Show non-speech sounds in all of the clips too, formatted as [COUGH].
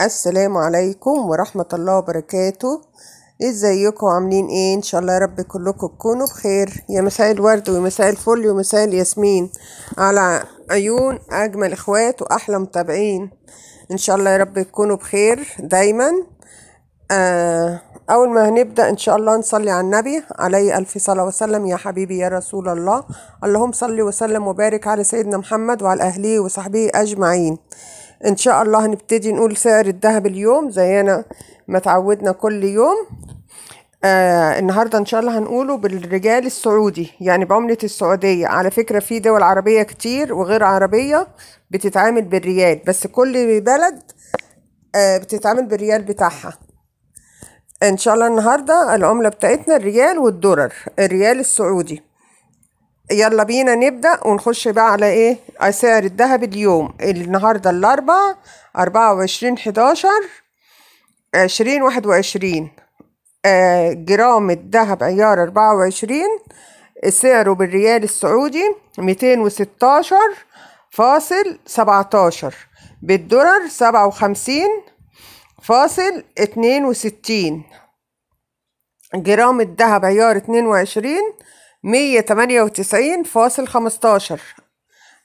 السلام عليكم ورحمة الله وبركاته ازيكم عاملين ايه ان شاء الله يا رب كلكم تكونوا بخير يا مساء الورد ومساء الفل ومساء الياسمين على عيون اجمل اخوات واحلى متابعين ان شاء الله يا رب تكونوا بخير دايما آه اول ما هنبدا ان شاء الله نصلي على النبي عليه الف صلاه وسلم يا حبيبي يا رسول الله اللهم صل وسلم وبارك على سيدنا محمد وعلى اهله وصحبه اجمعين ان شاء الله هنبتدي نقول سعر الذهب اليوم زينا ما تعودنا كل يوم آه النهارده ان شاء الله هنقوله بالرجال السعودي يعني بعمله السعوديه على فكره في دول عربيه كتير وغير عربيه بتتعامل بالريال بس كل بلد آه بتتعامل بالريال بتاعها ان شاء الله النهارده العمله بتاعتنا الريال والدولار الريال السعودي يلا بينا نبدأ ونخش بقى على ايه أسعار الذهب اليوم النهاردة الاربعاء أربعة وعشرين حداشر عشرين واحد وعشرين آه، جرام الذهب عيار أربعة وعشرين سعره بالريال السعودي 216 وستاشر فاصل سبعتاشر بالدولار سبعة وخمسين فاصل اتنين وستين جرام الذهب عيار اتنين وعشرين مية تمانية وتسعين فاصل خمستاشر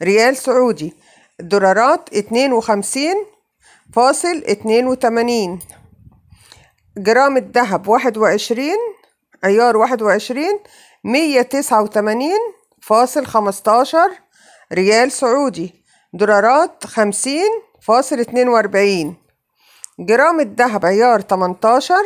ريال سعودي دولارات اتنين وخمسين فاصل اتنين وتمانين جرام الذهب 21 عيار واحد وعشرين مية تسعة وتمانين فاصل خمستاشر ريال سعودي دولارات خمسين فاصل اتنين واربعين جرام الذهب عيار تمنتاشر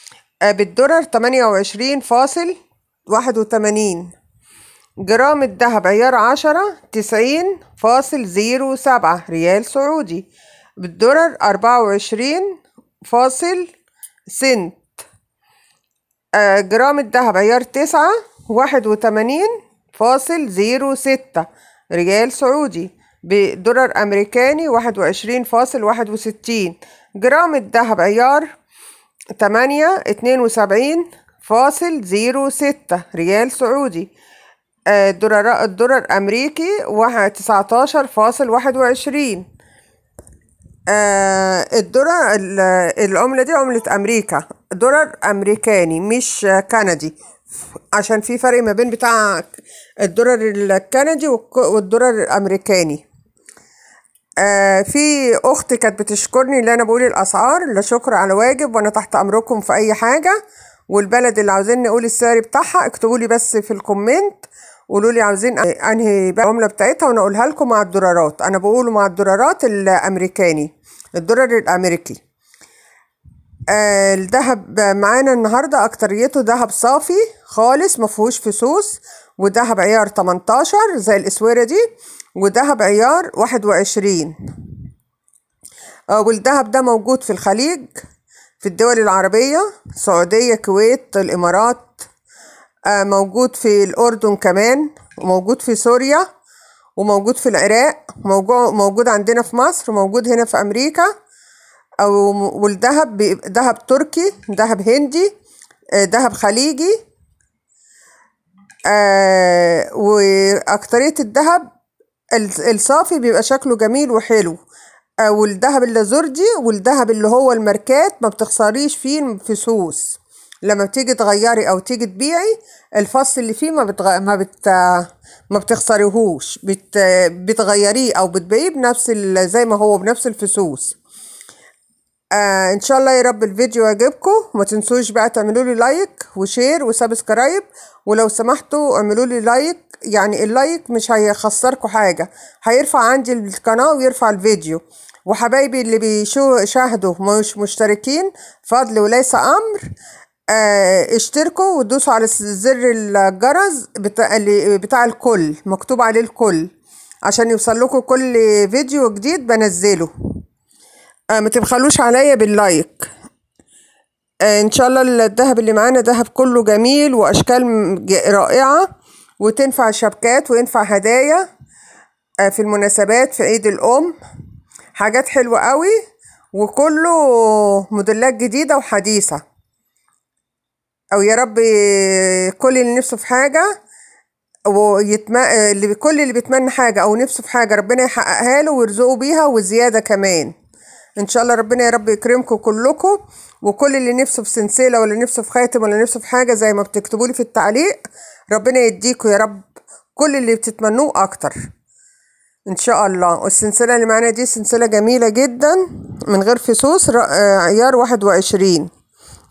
بالدولار تمانية وعشرين فاصل واحد وتمانين جرام الذهب عيار عشرة تسعين فاصل زيرو سبعة ريال سعودي بالدولار أربعة وعشرين فاصل سنت آه، جرام الذهب عيار تسعة واحد وتمانين فاصل زيرو ستة ريال سعودي بدولار أمريكاني واحد وعشرين فاصل واحد وستين جرام الذهب عيار تمانية اتنين وسبعين فاصل زيرو ستة ريال سعودي الدولار آه، الدولار أمريكي تسعتاشر فاصل واحد وعشرين آه، الدولار العملة دي عملة أمريكا دولار أمريكاني مش كندي عشان في فرق ما بين بتاع الدولار الكندي والدولار الأمريكاني آه في اخت كانت بتشكرني اللي انا بقول الاسعار لا شكر على واجب وانا تحت امركم في اي حاجه والبلد اللي عاوزين نقول السعر بتاعها اكتبوا لي بس في الكومنت قولوا لي عاوزين انهي العمله بتاعتها وانا اقولها لكم مع الدولارات انا بقوله مع الدولارات الامريكاني الدولار الامريكي آه الذهب معانا النهارده اكتريته ذهب صافي خالص ما فيهوش فصوص وذهب عيار 18 زي الاسوره دي ودهب عيار واحد وعشرين آه، والدهب ده موجود في الخليج في الدول العربية سعودية كويت الإمارات آه، موجود في الأردن كمان وموجود في سوريا وموجود في العراق موجود عندنا في مصر وموجود هنا في أمريكا أو آه، والذهب ذهب تركي ذهب هندي ذهب خليجي وأكترية الذهب الصافي بيبقى شكله جميل وحلو آه، والذهب اللازوردي والذهب اللي هو الماركات ما بتخسريش فيه فسوس لما بتيجي تغيري او تيجي تبيعي الفص اللي فيه ما بتغ... ما بت ما بتخسريهوش بت... بتغيريه او بتبيعيه بنفس ال... زي ما هو بنفس الفسوس آه ان شاء الله يا رب الفيديو يعجبكم وما تنسوش بقى تعملوا لي لايك وشير وسبسكرايب ولو سمحتوا اعملوا لي لايك يعني اللايك مش هيخسركم حاجه هيرفع عندي القناه ويرفع الفيديو وحبايبي اللي بيشاهدوا مش مشتركين فضل وليس امر آه اشتركوا ودوسوا على زر الجرس بتاع, بتاع الكل مكتوب عليه الكل عشان يوصل لكم كل فيديو جديد بنزله آه ما تبخلوش عليا باللايك آه ان شاء الله الذهب اللي معانا ذهب كله جميل واشكال رائعه وتنفع شبكات وينفع هدايا آه في المناسبات في عيد الام حاجات حلوه قوي وكله موديلات جديده وحديثه او يا رب كل اللي نفسه في حاجه ويتم... آه، اللي كل اللي بيتمنى حاجه او نفسه في حاجه ربنا يحققها له ويرزقه بيها وزياده كمان ان شاء الله ربنا يا رب يكرمكم كلكم وكل اللي نفسه في سلسله ولا نفسه في خاتم ولا نفسه في حاجه زي ما بتكتبوا لي في التعليق ربنا يديكم يا رب كل اللي بتتمنوه اكتر ان شاء الله والسلسله اللي معانا دي سلسله جميله جدا من غير فصوص آه، عيار واحد وعشرين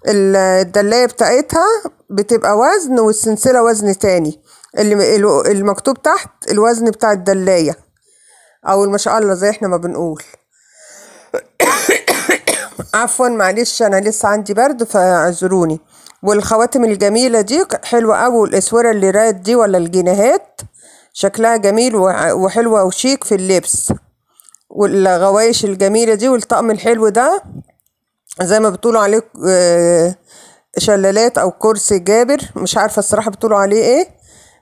الدلايه بتاعتها بتبقى وزن والسلسله وزن تاني اللي المكتوب تحت الوزن بتاع الدلايه او ما شاء الله زي احنا ما بنقول عفوا معلش انا لسه عندي برد فاعذروني والخواتم الجميلة دي حلوة أوي الاسورة اللي رايت دي ولا الجنيهات شكلها جميل وحلوة وشيك في اللبس والغوايش الجميلة دي والطقم الحلو ده زي ما بتقولوا عليه آه، شلالات أو كرسي جابر مش عارفة الصراحة بتقولوا عليه ايه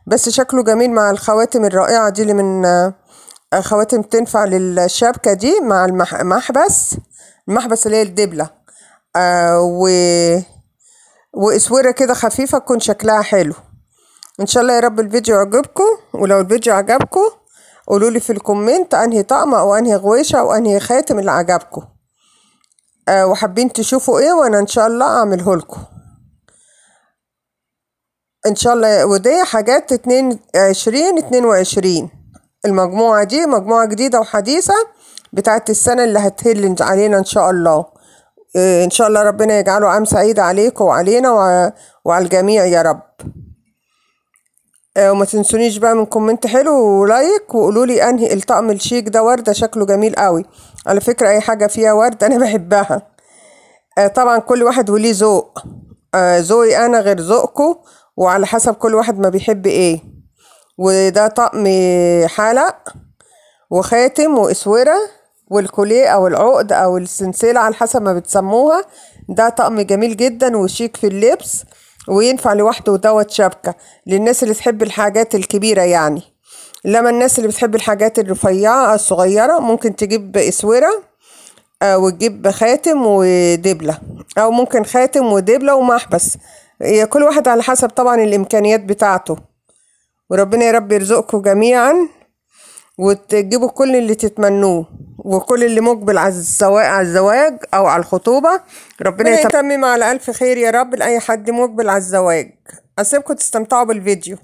بس شكله جميل مع الخواتم الرائعة دي اللي من آه، خواتم تنفع للشبكة دي مع المحبس المحبس اللي هي الدبلة آه و واسوره كده خفيفه تكون شكلها حلو ان شاء الله يا رب الفيديو عجبكم ولو الفيديو عجبكم قولوا لي في الكومنت انهي طقمه او انهي غويشه او انهي خاتم اللي عجبكم أه وحابين تشوفوا ايه وانا ان شاء الله اعمله لكم ان شاء الله ودي حاجات اتنين عشرين اتنين وعشرين المجموعة دي مجموعة جديدة وحديثة بتاعت السنة اللي هتهل علينا إن شاء الله إيه، إن شاء الله ربنا يجعله عام سعيد عليكم وعلينا وعلى الجميع يا رب إيه، وما تنسونيش بقى من كومنت حلو ولايك وقولولي انهي الطقم الشيك ده ورده شكله جميل قوي على فكره اي حاجه فيها ورد انا [LAUGHS] بحبها إيه، طبعا كل واحد وليه ذوق ذوقي انا غير ذوقكم وعلى حسب كل واحد ما بيحب ايه وده طقم حلق وخاتم واسوره والكوليه او العقد او السنسله على حسب ما بتسموها ده طقم جميل جدا وشيك في اللبس وينفع لوحده دوت شبكه للناس اللي تحب الحاجات الكبيره يعني لما الناس اللي بتحب الحاجات الرفيعه الصغيره ممكن تجيب اسوره آه، وتجيب خاتم ودبله او ممكن خاتم ودبله ومحبس كل واحد على حسب طبعا الامكانيات بتاعته وربنا يا رب يرزقكم جميعا وتجيبوا كل اللي تتمنوه وكل اللي مقبل على الزواج على الزواج او على الخطوبه ربنا يتمم على الف خير يا رب لاي حد مقبل على الزواج اسيبكم تستمتعوا بالفيديو